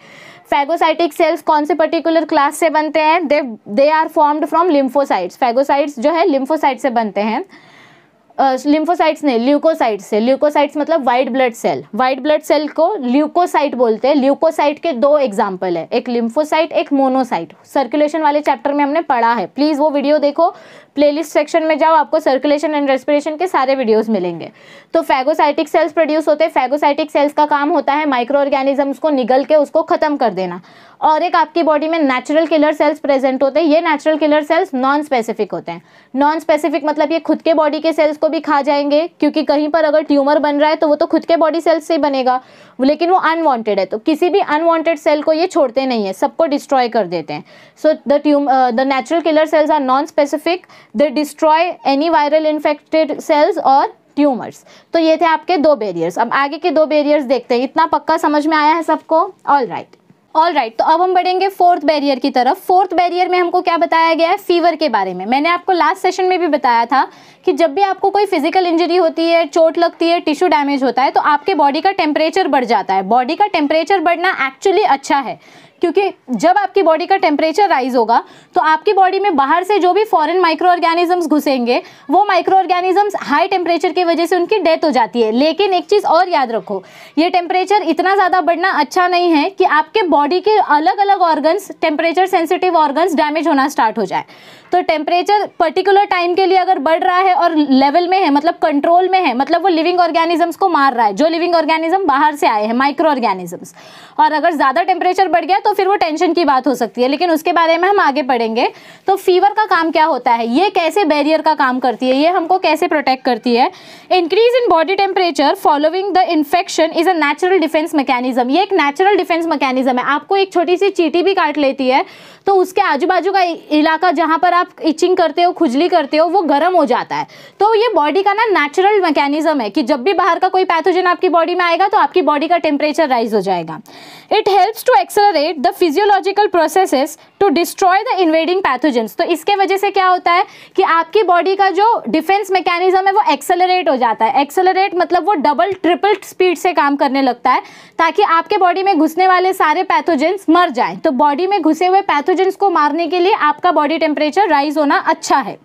फैगोसाइटिक सेल्स कौन से पर्टिकुलर क्लास से बनते हैं they they are formed from lymphocytes phagocytes जो है लिम्फोसाइट से बनते हैं लिम्फोसाइट्स ने ल्यूकोसाइट्स से ल्यूकोसाइट्स मतलब white blood cell white blood cell को ल्यूकोसाइट बोलते हैं ल्यूकोसाइट के दो एग्जाम्पल है एक लिम्फोसाइट एक मोनोसाइट सर्कुलेशन वाले चैप्टर में हमने पढ़ा है प्लीज़ वो वीडियो देखो प्लेलिस्ट सेक्शन में जाओ आपको सर्कुलेशन एंड रेस्पिरेशन के सारे वीडियोस मिलेंगे तो फैगोसाइटिक सेल्स प्रोड्यूस होते हैं फैगोसाइटिक सेल्स का काम होता है माइक्रो ऑर्गेनिजम्स को निगल के उसको ख़त्म कर देना और एक आपकी बॉडी में नेचुरल किलर सेल्स प्रेजेंट होते हैं ये natural killer cells non specific होते हैं नॉन स्पेसिफिक मतलब ये खुद के बॉडी के सेल्स को भी खा जाएंगे क्योंकि कहीं पर अगर ट्यूमर बन रहा है तो वो तो खुद के बॉडी सेल्स से ही बनेगा लेकिन वो अनवांटेड है तो किसी भी अनवांटेड सेल को ये छोड़ते नहीं है सबको डिस्ट्रॉय कर देते हैं so the tum the natural killer cells are non specific they destroy any viral infected cells और ट्यूमर्स तो ये थे आपके दो बेरियर्स अब आगे के दो बेरियर्स देखते हैं इतना पक्का समझ में आया है सबको ऑल राइट ऑल राइट तो अब हम बढ़ेंगे फोर्थ बैरियर की तरफ फोर्थ बैरियर में हमको क्या बताया गया है फीवर के बारे में मैंने आपको लास्ट सेशन में भी बताया था कि जब भी आपको कोई फिजिकल इंजरी होती है चोट लगती है टिश्यू डैमेज होता है तो आपके बॉडी का टेम्परेचर बढ़ जाता है बॉडी का टेम्परेचर बढ़ना एक्चुअली अच्छा है क्योंकि जब आपकी बॉडी का टेम्परेचर राइज होगा तो आपकी बॉडी में बाहर से जो भी फॉरेन माइक्रो ऑर्गेनिजम्स घुसेंगे वो माइक्रो ऑर्गेनिजम्स हाई टेम्परेचर की वजह से उनकी डेथ हो जाती है लेकिन एक चीज़ और याद रखो ये टेम्परेचर इतना ज़्यादा बढ़ना अच्छा नहीं है कि आपके बॉडी के अलग अलग organs temperature sensitive organs damage होना स्टार्ट हो जाए तो टेम्परेचर पर्टिकुलर टाइम के लिए अगर बढ़ रहा है और लेवल में है मतलब कंट्रोल में है मतलब वो लिविंग ऑर्गेनिजम्स को मार रहा है जो लिविंग ऑर्गेनिज्म बाहर से आए हैं माइक्रो ऑर्गेनिजम्स और अगर ज़्यादा टेम्परेचर बढ़ गया तो फिर वो टेंशन की बात हो सकती है लेकिन उसके बारे में हम आगे पढ़ेंगे तो फीवर का काम क्या होता है ये कैसे बैरियर का काम करती है ये हमको कैसे प्रोटेक्ट करती है increase in body temperature following the infection is a natural defence mechanism ये एक नेचुरल डिफेंस मैकेनिज्म है आपको एक छोटी सी चीटी भी काट लेती है तो उसके आजू बाजू का इलाका जहाँ पर आप इचिंग करते हो खुजली करते हो वो गर्म हो जाता है तो ये बॉडी का ना नेचुरल मैकेनिज्म है कि जब भी बाहर का कोई पैथोजन आपकी बॉडी में आएगा तो आपकी बॉडी का टेम्परेचर राइज हो जाएगा it helps to accelerate the physiological processes to destroy the invading pathogens तो इसके वजह से क्या होता है कि आपकी बॉडी का जो डिफेंस मैकेनिज्म है वो एक्सेलरेट हो जाता है एक्सेलरेट मतलब वो डबल ट्रिपल स्पीड से काम करने लगता है ताकि आपके बॉडी में घुसने वाले सारे पैथोजेंस मर जाएं तो बॉडी में घुसे हुए पैथोजेंस को मारने के लिए आपका बॉडी टेम्परेचर राइज होना अच्छा है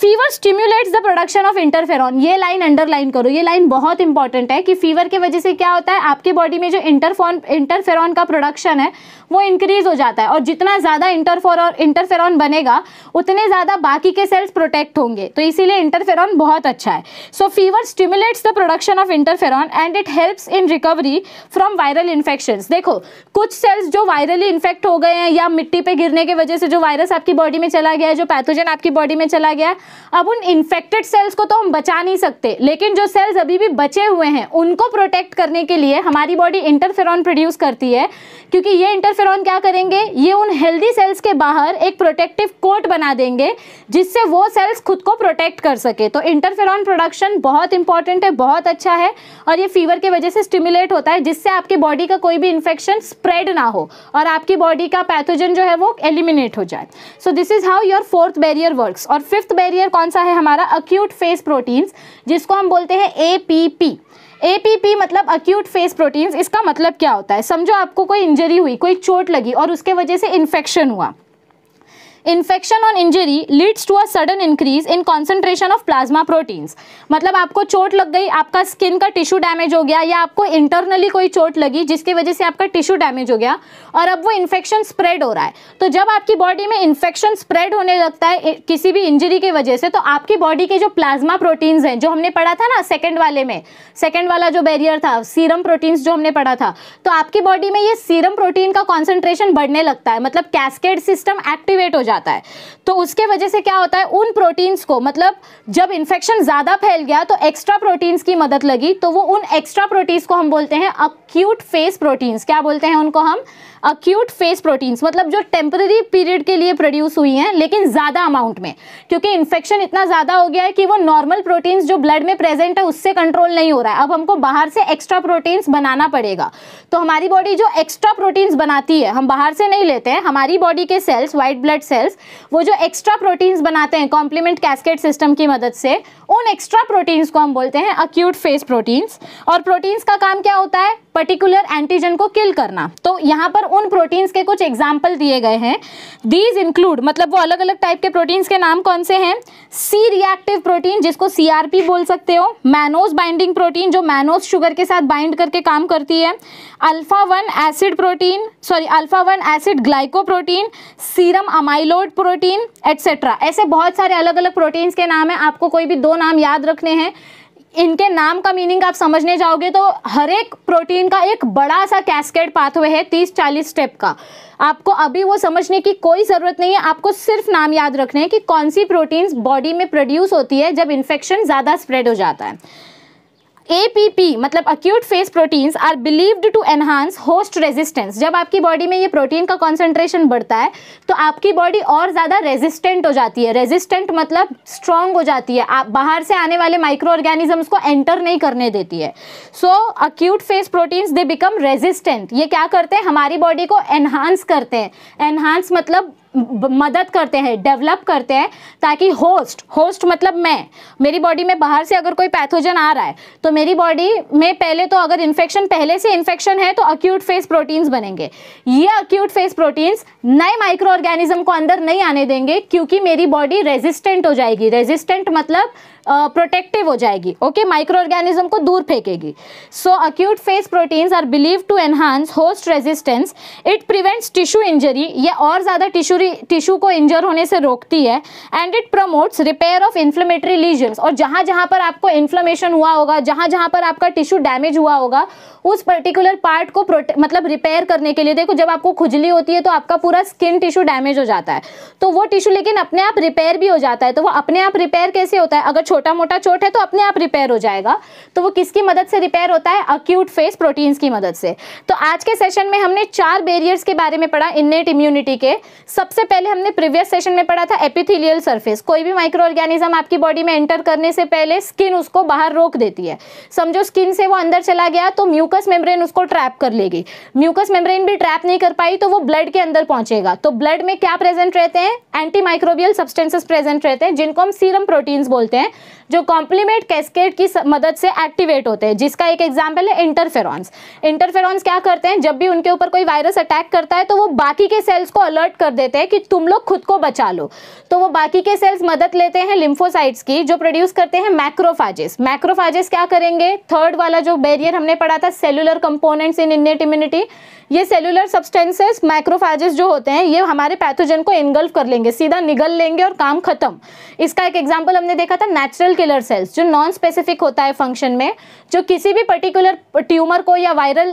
fever stimulates the production of interferon ये लाइन अंडरलाइन करो ये लाइन बहुत इंपॉर्टेंट है कि फीवर की वजह से क्या होता है आपकी बॉडी में जो इंटरफोन इंटरफेरॉन का प्रोडक्शन है वो इंक्रीज हो जाता है और जितना ज़्यादा इंटरफोर इंटरफेरॉन बनेगा उतने ज़्यादा बाकी के सेल्स प्रोटेक्ट होंगे तो इसीलिए इंटरफेरॉन बहुत अच्छा है so fever stimulates the production of interferon and it helps in recovery from viral infection देखो कुछ सेल्स जो वायरली इन्फेक्ट हो गए हैं या मिट्टी पर गिरने की वजह से जो वायरस आपकी बॉडी में चला गया है जो पैथोजन आपकी बॉडी में चला गया है अब उन इन्फेक्टेड सेल्स को तो हम बचा नहीं सकते लेकिन जो सेल्स अभी भी बचे हुए हैं उनको प्रोटेक्ट करने के लिए हमारी बॉडी इंटरफेरॉन प्रोड्यूस करती है क्योंकि ये इंटरफेरॉन क्या करेंगे ये उन हेल्दी सेल्स के बाहर एक प्रोटेक्टिव कोट बना देंगे जिससे वो सेल्स खुद को प्रोटेक्ट कर सके तो इंटरफेरॉन प्रोडक्शन बहुत इंपॉर्टेंट है बहुत अच्छा है और ये फीवर की वजह से स्टिमुलेट होता है जिससे आपकी बॉडी का कोई भी इन्फेक्शन स्प्रेड ना हो और आपकी बॉडी का पैथोजन जो है वो एलिमिनेट हो जाए so this is how your fourth barrier work और फिफ्थ बैरियर बैरियर कौन सा है हमारा अक्यूट फेस प्रोटीन्स जिसको हम बोलते हैं एपीपी एपीपी मतलब अक्यूट फेस प्रोटीन्स इसका मतलब क्या होता है समझो आपको कोई इंजरी हुई कोई चोट लगी और उसके वजह से इन्फेक्शन हुआ infection on injury leads to a sudden increase in concentration of plasma proteins मतलब आपको चोट लग गई आपका स्किन का टिश्यू डैमेज हो गया या आपको इंटरनली कोई चोट लगी जिसकी वजह से आपका टिश्यू डैमेज हो गया और अब वो इन्फेक्शन स्प्रेड हो रहा है तो जब आपकी बॉडी में इन्फेक्शन स्प्रेड होने लगता है किसी भी इंजरी की वजह से तो आपकी बॉडी के जो प्लाज्मा प्रोटीन्स हैं जो हमने पढ़ा था ना सेकेंड वाले में सेकेंड वाला जो बैरियर था सीरम प्रोटीन्स जो हमने पढ़ा था तो आपकी बॉडी में ये सीरम प्रोटीन का कॉन्सेंट्रेशन बढ़ने लगता है मतलब कैस्केड सिस्टम एक्टिवेट हो जाता जाता है तो उसके वजह से क्या होता है उन प्रोटीन्स को मतलब जब इन्फेक्शन ज़्यादा फैल गया तो एक्स्ट्रा प्रोटीन्स की मदद लगी तो वो उन एक्स्ट्रा प्रोटीन्स को हम बोलते हैं अक्यूट फेस प्रोटीन्स क्या बोलते हैं उनको हम अक्यूट फेस प्रोटीन्स मतलब जो टेम्पररी पीरियड के लिए प्रोड्यूस हुई हैं लेकिन ज़्यादा अमाउंट में क्योंकि इन्फेक्शन इतना ज़्यादा हो गया है कि वो नॉर्मल प्रोटीन्स जो ब्लड में प्रेजेंट है उससे कंट्रोल नहीं हो रहा है अब हमको बाहर से एक्स्ट्रा प्रोटीन्स बनाना पड़ेगा तो हमारी बॉडी जो एक्स्ट्रा प्रोटीन्स बनाती है हम बाहर से नहीं लेते हैं हमारी बॉडी के सेल्स व्हाइट ब्लड सेल्स वो जो एक्स्ट्रा प्रोटीन्स बनाते हैं कॉम्प्लीमेंट कैस्केट सिस्टम की मदद से उन एक्स्ट्रा प्रोटीन्स को हम बोलते हैं अक्यूट फेस प्रोटीन्स और प्रोटीन्स का काम क्या होता है पर्टिकुलर एंटीजन को किल करना तो यहाँ पर उन प्रोटीन्स के कुछ एग्जाम्पल दिए गए हैं दीज इंक्लूड मतलब वो अलग अलग टाइप के प्रोटीन्स के नाम कौन से हैं सी रिएक्टिव प्रोटीन जिसको सी बोल सकते हो मैनोज बाइंडिंग प्रोटीन जो मैनोज शुगर के साथ बाइंड करके काम करती है alpha one acid protein sorry alpha one acid glycoprotein serum amyloid protein etcetera ऐसे बहुत सारे अलग अलग प्रोटीन्स के नाम है आपको कोई भी दो नाम याद रखने हैं इनके नाम का मीनिंग आप समझने जाओगे तो हर एक प्रोटीन का एक बड़ा सा कैस्केड पाथवे है तीस चालीस स्टेप का आपको अभी वो समझने की कोई ज़रूरत नहीं है आपको सिर्फ नाम याद रखने हैं कि कौन सी प्रोटीन्स बॉडी में प्रोड्यूस होती है जब इन्फेक्शन ज़्यादा स्प्रेड हो जाता है एपीपी मतलब acute phase proteins are believed to enhance host resistance जब आपकी बॉडी में ये प्रोटीन का कॉन्सेंट्रेशन बढ़ता है तो आपकी बॉडी और ज़्यादा रेजिस्टेंट हो जाती है रेजिस्टेंट मतलब स्ट्रांग हो जाती है आप बाहर से आने वाले माइक्रो ऑर्गेनिजम्स को एंटर नहीं करने देती है so acute phase proteins they become resistant ये क्या करते हैं हमारी बॉडी को एनहांस करते हैं एनहांस मतलब मदद करते हैं डेवलप करते हैं ताकि होस्ट होस्ट मतलब मैं मेरी बॉडी में बाहर से अगर कोई पैथोजन आ रहा है तो मेरी बॉडी में पहले तो अगर इन्फेक्शन पहले से इन्फेक्शन है तो अक्यूट फेस प्रोटीन्स बनेंगे ये अक्यूट फेस प्रोटीन्स नए माइक्रो ऑर्गेनिज्म को अंदर नहीं आने देंगे क्योंकि मेरी बॉडी रेजिस्टेंट हो जाएगी रेजिस्टेंट मतलब प्रोटेक्टिव हो जाएगी ओके माइक्रो ऑर्गेनिज्म को दूर फेंकेगी so acute phase proteins are believe to enhance host resistance it prevents tissue injury ये और ज़्यादा टिश्यू टिश्यू को इंजर होने से रोकती है and it promotes repair of inflammatory lesions और जहाँ जहाँ पर आपको इन्फ्लेमेशन हुआ होगा जहाँ जहाँ पर आपका टिश्यू डैमेज हुआ होगा उस पर्टिकुलर पार्ट को मतलब रिपेयर करने के लिए देखो जब आपको खुजली होती है तो आपका पूरा स्किन टिश्यू डैमेज हो जाता है तो वो टिश्यू लेकिन अपने आप रिपेयर भी हो जाता है तो वो अपने आप रिपेयर कैसे होता है अगर छोटा मोटा चोट है तो अपने आप रिपेयर हो जाएगा तो वो किसकी मदद से रिपेयर होता है अक्यूट फेस प्रोटीन्स की मदद से तो आज के सेशन में हमने चार बेरियर्स के बारे में पढ़ा इननेट इम्यूनिटी के सबसे पहले हमने प्रीवियस सेशन में पढ़ा था एपिथिलियल सर्फेस कोई भी माइक्रो ऑर्गेनिज्म आपकी बॉडी में एंटर करने से पहले स्किन उसको बाहर रोक देती है समझो स्किन से वो अंदर चला गया तो म्यूकस मेम्ब्रेन उसको ट्रैप कर लेगी म्यूकस मेम्ब्रेन भी ट्रैप नहीं कर पाई तो वो ब्लड के अंदर पहुंचेगा तो ब्लड में क्या प्रेजेंट रहते हैं एंटी माइक्रोबियल सब्सटेंसेस प्रेजेंट रहते हैं जिनको हम सीरम प्रोटीन्स बोलते हैं जो कॉम्प्लीमेंट कैस्केड की मदद से एक्टिवेट होते हैं जिसका एक एग्जाम्पल है इंटरफेरॉन्स इंटरफेरॉन्स क्या करते हैं जब भी उनके ऊपर कोई वायरस अटैक करता है तो वो बाकी के सेल्स को अलर्ट कर देते हैं कि तुम लोग खुद को बचा लो तो वो बाकी के सेल्स मदद लेते हैं लिम्फोसाइट्स की जो प्रोड्यूस करते हैं मैक्रोफाजेस मैक्रोफाजेस क्या करेंगे थर्ड वाला जो बैरियर हमने पढ़ा था cellular components in innate immunity ये सेलुलर सब्सटेंसेस माइक्रोफाइजेस जो होते हैं ये हमारे पैथोजन को इनगल्फ कर लेंगे सीधा निगल लेंगे और काम खत्म इसका एक एग्जाम्पल हमने देखा था नेचुर नेचुरल किलर सेल्स जो नॉन स्पेसिफिक होता है फंक्शन में जो किसी भी पर्टिकुलर ट्यूमर को या वायरल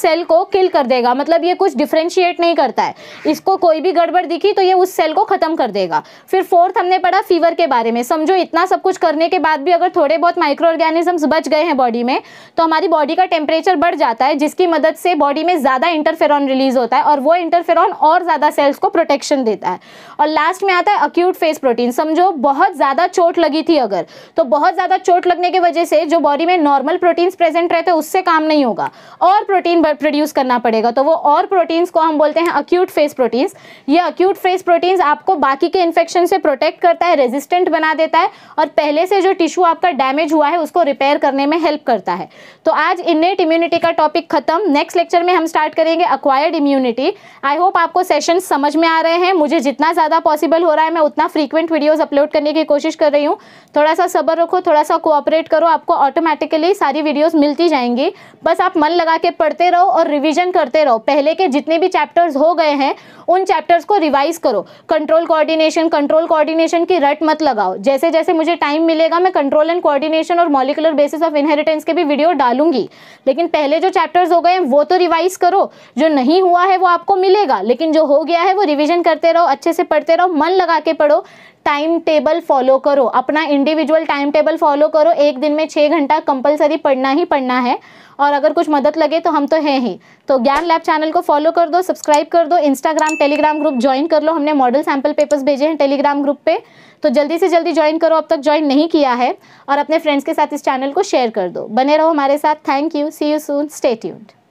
सेल uh, को किल कर देगा मतलब ये कुछ डिफ्रेंशिएट नहीं करता है इसको कोई भी गड़बड़ दिखी तो ये उस सेल को ख़त्म कर देगा फिर फोर्थ हमने पढ़ा फीवर के बारे में समझो इतना सब कुछ करने के बाद भी अगर थोड़े बहुत माइक्रो ऑर्गेनिजम्स बच गए हैं बॉडी में तो हमारी बॉडी का टेम्परेचर बढ़ जाता है जिसकी मदद से बॉडी में ज़्यादा इंटरफेरॉन रिलीज होता है और वो इंटरफेरॉन और ज़्यादा सेल्स को प्रोटेक्शन देता है और लास्ट में आता है अक्यूट फेस प्रोटीन समझो बहुत ज़्यादा चोट लगी थी अगर अगर तो बहुत ज़्यादा चोट लगने की वजह से जो बॉडी में नॉर्मल प्रोटीन्स प्रेजेंट रहते हैं उससे काम नहीं होगा और प्रोटीन प्रोड्यूस करना पड़ेगा तो वो और प्रोटीन्स को हम बोलते हैं अक्यूट फेस प्रोटीन्स ये अक्यूट फेस प्रोटीन्स आपको बाकी के इन्फेक्शन से प्रोटेक्ट करता है रेजिस्टेंट बना देता है और पहले से जो टिश्यू आपका डैमेज हुआ है उसको रिपेयर करने में हेल्प करता है तो आज इनेट इम्यूनिटी का टॉपिक खत्म नेक्स्ट लेक्चर में हम स्टार्ट करेंगे अक्वायर्ड इम्यूनिटी आई होप आपको सेशन समझ में आ रहे हैं मुझे जितना ज़्यादा पॉसिबल हो रहा है मैं उतना फ्रीक्वेंट वीडियोज़ अपलोड करने की कोशिश कर रही हूँ थोड़ा थोड़ा सा सब्र रखो थोड़ा सा कोऑपरेट करो आपको ऑटोमेटिकली सारी वीडियोस मिलती जाएंगी बस आप मन लगा के पढ़ते रहो और रिवीजन करते रहो पहले के जितने भी चैप्टर्स हो गए हैं उन चैप्टर्स को रिवाइज करो कंट्रोल कोऑर्डिनेशन कंट्रोल कोऑर्डिनेशन की रट मत लगाओ जैसे जैसे मुझे टाइम मिलेगा मैं कंट्रोल एंड कोऑर्डिनेशन और मॉलिकुलर बेसिस ऑफ इनहेरिटेंस के भी वीडियो डालूंगी लेकिन पहले जो चैप्टर्स हो गए हैं वो तो रिवाइज करो जो नहीं हुआ है वो आपको मिलेगा लेकिन जो हो गया है वो रिविजन करते रहो अच्छे से पढ़ते रहो मन लगा के पढ़ो टाइम टेबल फॉलो करो अपना इंडिविजुअल टाइम टेबल फॉलो करो एक दिन में छः घंटा कंपलसरी पढ़ना ही पढ़ना है और अगर कुछ मदद लगे तो हम तो हैं ही तो ज्ञान लैब चैनल को फॉलो कर दो सब्सक्राइब कर दो इंस्टाग्राम टेलीग्राम ग्रुप ज्वाइन कर लो हमने मॉडल सैम्पल पेपर्स भेजे हैं टेलीग्राम ग्रुप पे तो जल्दी से जल्दी ज्वाइन करो अब तक ज्वाइन नहीं किया है और अपने फ्रेंड्स के साथ इस चैनल को शेयर कर दो बने रहो हमारे साथ thank you see you soon stay